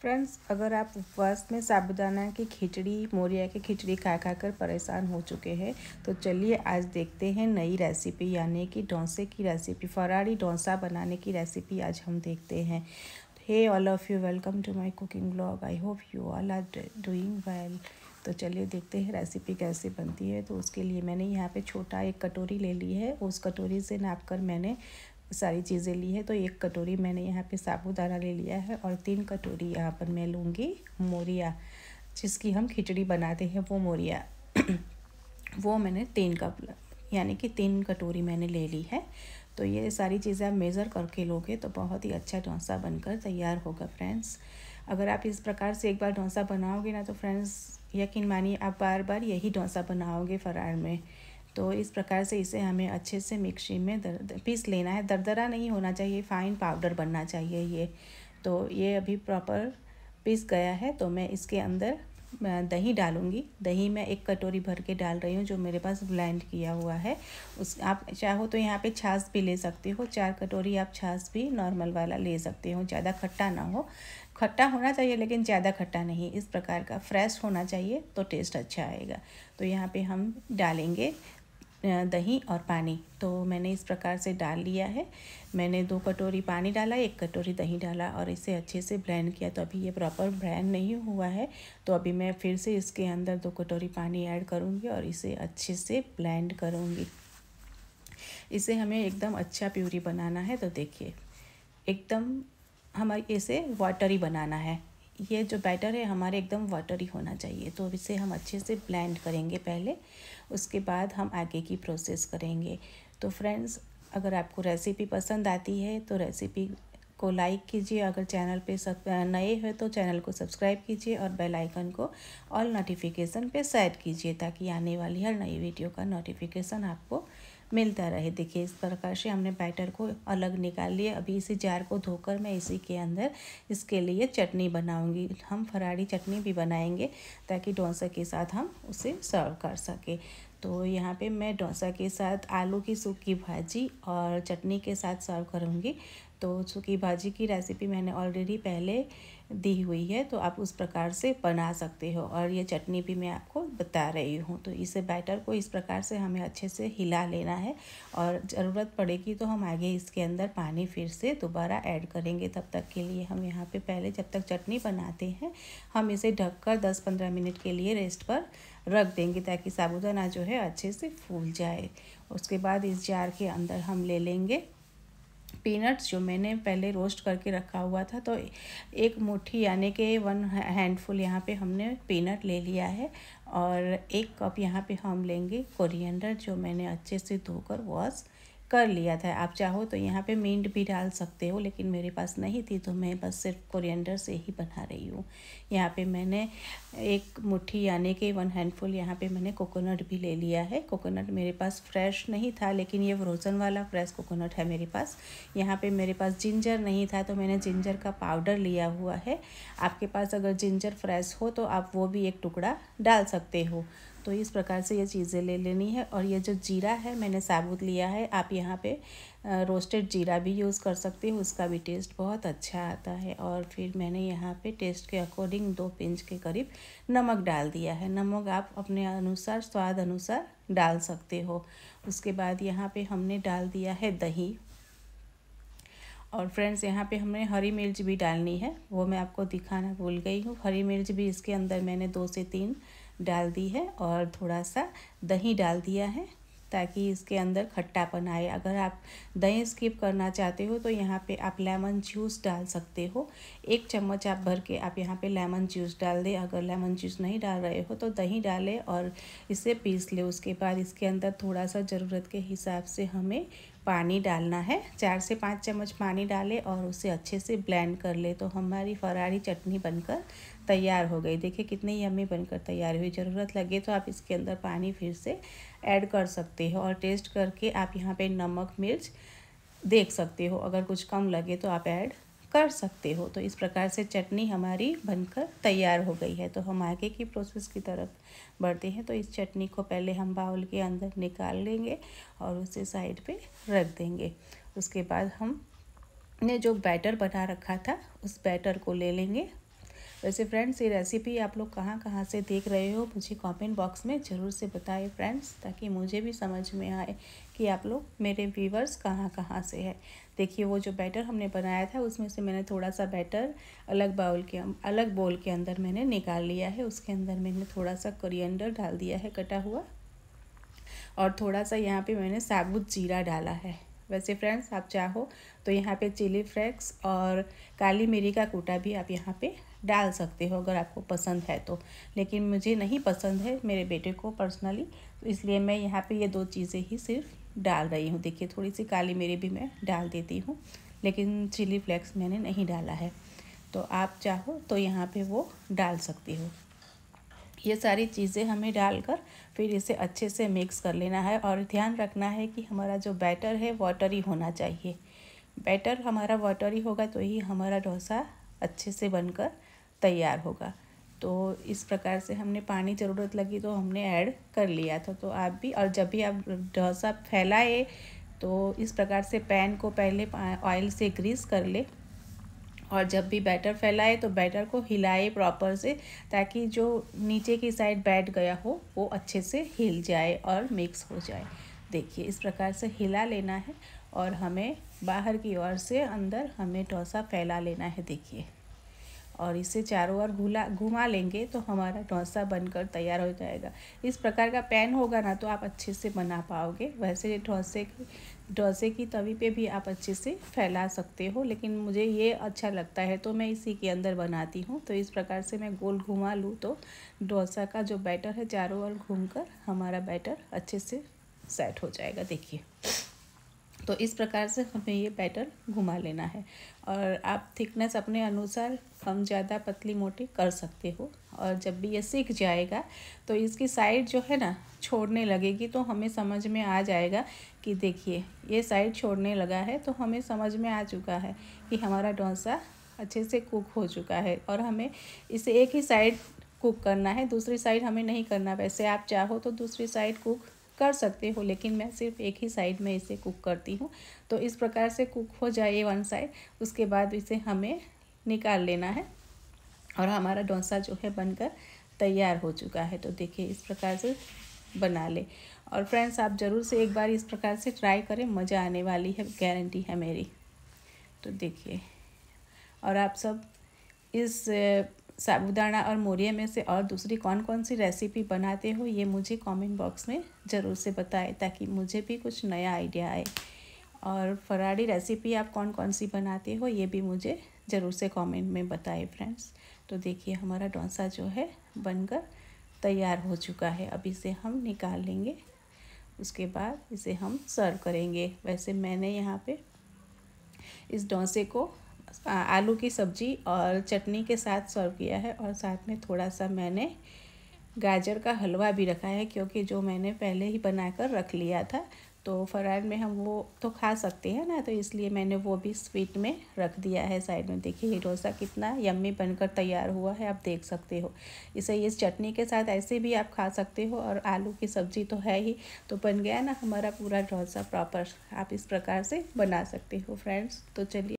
friends अगर आप उपवास में साबुदाना की खिचड़ी मोरिया की खिचड़ी खा खा कर परेशान हो चुके हैं तो चलिए आज देखते हैं नई रेसिपी यानी कि डोसे की रेसिपी फरारी डोसा बनाने की रेसिपी आज हम देखते हैं hey all of you welcome to my cooking blog I hope you all are doing well तो चलिए देखते हैं रेसिपी कैसे बनती है तो उसके लिए मैंने यहाँ पे छोटा एक कटोरी ले ली है उस कटोरी से नाप कर मैंने सारी चीज़ें ली है तो एक कटोरी मैंने यहाँ पे साबूदाना ले लिया है और तीन कटोरी यहाँ पर मैं लूँगी मोरिया जिसकी हम खिचड़ी बनाते हैं वो मोरिया वो मैंने तीन कप यानी कि तीन कटोरी मैंने ले ली है तो ये सारी चीज़ें आप मेज़र करके लोगे तो बहुत ही अच्छा डोसा बनकर तैयार होगा फ्रेंड्स अगर आप इस प्रकार से एक बार डोसा बनाओगे ना तो फ्रेंड्स यकीन मानिए आप बार बार यही डोसा बनाओगे फरार में तो इस प्रकार से इसे हमें अच्छे से मिक्सी में दर पीस लेना है दरदरा नहीं होना चाहिए फाइन पाउडर बनना चाहिए ये तो ये अभी प्रॉपर पीस गया है तो मैं इसके अंदर दही डालूंगी दही मैं एक कटोरी भर के डाल रही हूँ जो मेरे पास ब्लेंड किया हुआ है उस आप चाहो तो यहाँ पे छाछ भी ले सकते हो चार कटोरी आप छाछ भी नॉर्मल वाला ले सकते हो ज़्यादा खट्टा ना हो खट्टा होना चाहिए लेकिन ज़्यादा खट्टा नहीं इस प्रकार का फ्रेश होना चाहिए तो टेस्ट अच्छा आएगा तो यहाँ पे हम डालेंगे दही और पानी तो मैंने इस प्रकार से डाल लिया है मैंने दो कटोरी पानी डाला एक कटोरी दही डाला और इसे अच्छे से ब्लेंड किया तो अभी ये प्रॉपर ब्लेंड नहीं हुआ है तो अभी मैं फिर से इसके अंदर दो कटोरी पानी ऐड करूँगी और इसे अच्छे से ब्लेंड करूँगी इसे हमें एकदम अच्छा प्यूरी बनाना है तो देखिए एकदम हमारे इसे वाटरी बनाना है ये जो बैटर है हमारे एकदम वाटरी होना चाहिए तो इसे हम अच्छे से ब्लेंड करेंगे पहले उसके बाद हम आगे की प्रोसेस करेंगे तो फ्रेंड्स अगर आपको रेसिपी पसंद आती है तो रेसिपी को लाइक कीजिए अगर चैनल पे सब नए हो तो चैनल को सब्सक्राइब कीजिए और बेल आइकन को ऑल नोटिफिकेशन पे सेट कीजिए ताकि आने वाली हर नई वीडियो का नोटिफिकेशन आपको मिलता रहे देखिए इस प्रकार से हमने बैटर को अलग निकाल लिया अभी इसी जार को धोकर मैं इसी के अंदर इसके लिए चटनी बनाऊंगी हम फरारी चटनी भी बनाएंगे ताकि डोसा के साथ हम उसे सर्व कर सकें तो यहाँ पे मैं डोसा के साथ आलू की सूखी भाजी और चटनी के साथ सर्व करूँगी तो सूखी भाजी की रेसिपी मैंने ऑलरेडी पहले दी हुई है तो आप उस प्रकार से बना सकते हो और ये चटनी भी मैं आपको बता रही हूँ तो इसे बैटर को इस प्रकार से हमें अच्छे से हिला लेना है और ज़रूरत पड़ेगी तो हम आगे इसके अंदर पानी फिर से दोबारा ऐड करेंगे तब तक के लिए हम यहाँ पे पहले जब तक चटनी बनाते हैं हम इसे ढककर दस पंद्रह मिनट के लिए रेस्ट पर रख देंगे ताकि साबुदाना जो है अच्छे से फूल जाए उसके बाद इस जार के अंदर हम ले लेंगे पीनट्स जो मैंने पहले रोस्ट करके रखा हुआ था तो एक मुट्ठी यानी कि वन हैंडफुल यहाँ पे हमने पीनट ले लिया है और एक कप यहाँ पे हम लेंगे कोरिएंडर जो मैंने अच्छे से धोकर वॉश कर लिया था आप चाहो तो यहाँ पे मिंट भी डाल सकते हो लेकिन मेरे पास नहीं थी तो मैं बस सिर्फ कोरिएंडर से ही बना रही हूँ यहाँ पे मैंने एक मुट्ठी यानी कि वन हैंडफुल यहाँ पे मैंने कोकोनट भी ले लिया है कोकोनट मेरे पास फ्रेश नहीं था लेकिन ये फ्रोज़न वाला फ्रेश कोकोनट है मेरे पास यहाँ पर मेरे पास जिंजर नहीं था तो मैंने जिंजर का पाउडर लिया हुआ है आपके पास अगर जिंजर फ्रेश हो तो आप वो भी एक टुकड़ा डाल सकते हो तो इस प्रकार से ये चीज़ें ले लेनी है और ये जो जीरा है मैंने साबुत लिया है आप यहाँ पे रोस्टेड जीरा भी यूज़ कर सकते हो उसका भी टेस्ट बहुत अच्छा आता है और फिर मैंने यहाँ पे टेस्ट के अकॉर्डिंग दो पिंच के करीब नमक डाल दिया है नमक आप अपने अनुसार स्वाद अनुसार डाल सकते हो उसके बाद यहाँ पर हमने डाल दिया है दही और फ्रेंड्स यहाँ पे हमने हरी मिर्च भी डालनी है वो मैं आपको दिखाना भूल गई हूँ हरी मिर्च भी इसके अंदर मैंने दो से तीन डाल दी है और थोड़ा सा दही डाल दिया है ताकि इसके अंदर खट्टापन आए अगर आप दही स्किप करना चाहते हो तो यहाँ पे आप लेमन जूस डाल सकते हो एक चम्मच आप भर के आप यहाँ पे लेमन जूस डाल दें अगर लेमन जूस नहीं डाल रहे हो तो दही डालें और इसे पीस लें उसके बाद इसके अंदर थोड़ा सा ज़रूरत के हिसाब से हमें पानी डालना है चार से पाँच चम्मच पानी डालें और उसे अच्छे से ब्लेंड कर ले तो हमारी फरारी चटनी बनकर तैयार हो गई देखिए कितनी यमी बनकर तैयार हुई ज़रूरत लगे तो आप इसके अंदर पानी फिर से ऐड कर सकते हो और टेस्ट करके आप यहाँ पे नमक मिर्च देख सकते हो अगर कुछ कम लगे तो आप ऐड कर सकते हो तो इस प्रकार से चटनी हमारी बनकर तैयार हो गई है तो हम आगे की प्रोसेस की तरफ बढ़ते हैं तो इस चटनी को पहले हम बाउल के अंदर निकाल लेंगे और उसे साइड पे रख देंगे उसके बाद हम ने जो बैटर बना रखा था उस बैटर को ले लेंगे वैसे फ्रेंड्स ये रेसिपी आप लोग कहाँ कहाँ से देख रहे हो मुझे कमेंट बॉक्स में ज़रूर से बताएं फ्रेंड्स ताकि मुझे भी समझ में आए कि आप लोग मेरे व्यूवर्स कहाँ कहाँ से है देखिए वो जो बैटर हमने बनाया था उसमें से मैंने थोड़ा सा बैटर अलग बाउल के अलग बोल के अंदर मैंने निकाल लिया है उसके अंदर मैंने थोड़ा सा करियंडर डाल दिया है कटा हुआ और थोड़ा सा यहाँ पर मैंने साबुत जीरा डाला है वैसे फ्रेंड्स आप चाहो तो यहाँ पे चिली फ्लेक्स और काली मिरी का कोटा भी आप यहाँ पे डाल सकते हो अगर आपको पसंद है तो लेकिन मुझे नहीं पसंद है मेरे बेटे को पर्सनली तो इसलिए मैं यहाँ पे ये दो चीज़ें ही सिर्फ डाल रही हूँ देखिए थोड़ी सी काली मेरे भी मैं डाल देती हूँ लेकिन चिली फ्लेक्स मैंने नहीं डाला है तो आप चाहो तो यहाँ पर वो डाल सकती हो ये सारी चीज़ें हमें डालकर फिर इसे अच्छे से मिक्स कर लेना है और ध्यान रखना है कि हमारा जो बैटर है वाटरी होना चाहिए बैटर हमारा वाटरी होगा तो ही हमारा डोसा अच्छे से बनकर तैयार होगा तो इस प्रकार से हमने पानी ज़रूरत लगी तो हमने ऐड कर लिया था तो आप भी और जब भी आप डोसा फैलाए तो इस प्रकार से पैन को पहले ऑयल से ग्रीस कर ले और जब भी बैटर फैलाए तो बैटर को हिलाए प्रॉपर से ताकि जो नीचे की साइड बैठ गया हो वो अच्छे से हिल जाए और मिक्स हो जाए देखिए इस प्रकार से हिला लेना है और हमें बाहर की ओर से अंदर हमें डोसा फैला लेना है देखिए और इसे चारों ओर घुला घुमा लेंगे तो हमारा डोसा बनकर तैयार हो जाएगा इस प्रकार का पैन होगा ना तो आप अच्छे से बना पाओगे वैसे डोसे की डोसे की तवी पे भी आप अच्छे से फैला सकते हो लेकिन मुझे ये अच्छा लगता है तो मैं इसी के अंदर बनाती हूँ तो इस प्रकार से मैं गोल घुमा लूँ तो डोसा का जो बैटर है चारों ओर घूम हमारा बैटर अच्छे से सेट हो जाएगा देखिए तो इस प्रकार से हमें ये पैटर्न घुमा लेना है और आप थिकनेस अपने अनुसार कम ज़्यादा पतली मोटी कर सकते हो और जब भी ये सीख जाएगा तो इसकी साइड जो है ना छोड़ने लगेगी तो हमें समझ में आ जाएगा कि देखिए ये साइड छोड़ने लगा है तो हमें समझ में आ चुका है कि हमारा डोसा अच्छे से कुक हो चुका है और हमें इसे एक ही साइड कुक करना है दूसरी साइड हमें नहीं करना वैसे आप चाहो तो दूसरी साइड कुक कर सकते हो लेकिन मैं सिर्फ एक ही साइड में इसे कुक करती हूँ तो इस प्रकार से कुक हो जाए वन साइड उसके बाद इसे हमें निकाल लेना है और हमारा डोसा जो है बनकर तैयार हो चुका है तो देखिए इस प्रकार से बना ले और फ्रेंड्स आप ज़रूर से एक बार इस प्रकार से ट्राई करें मज़ा आने वाली है गारंटी है मेरी तो देखिए और आप सब इस साबूदाना और मोरिया में से और दूसरी कौन कौन सी रेसिपी बनाते हो ये मुझे कमेंट बॉक्स में ज़रूर से बताएं ताकि मुझे भी कुछ नया आइडिया आए और फराड़ी रेसिपी आप कौन कौन सी बनाते हो ये भी मुझे ज़रूर से कमेंट में बताएं फ्रेंड्स तो देखिए हमारा डोसा जो है बनकर तैयार हो चुका है अब इसे हम निकाल लेंगे उसके बाद इसे हम सर्व करेंगे वैसे मैंने यहाँ पर इस डोसे को आलू की सब्जी और चटनी के साथ सर्व किया है और साथ में थोड़ा सा मैंने गाजर का हलवा भी रखा है क्योंकि जो मैंने पहले ही बना कर रख लिया था तो फरार में हम वो तो खा सकते हैं ना तो इसलिए मैंने वो भी स्वीट में रख दिया है साइड में देखिए ये डोसा कितना यम्मी बनकर तैयार हुआ है आप देख सकते हो इसे इस चटनी के साथ ऐसे भी आप खा सकते हो और आलू की सब्ज़ी तो है ही तो बन गया ना हमारा पूरा डोसा प्रॉपर आप इस प्रकार से बना सकते हो फ्रेंड्स तो चलिए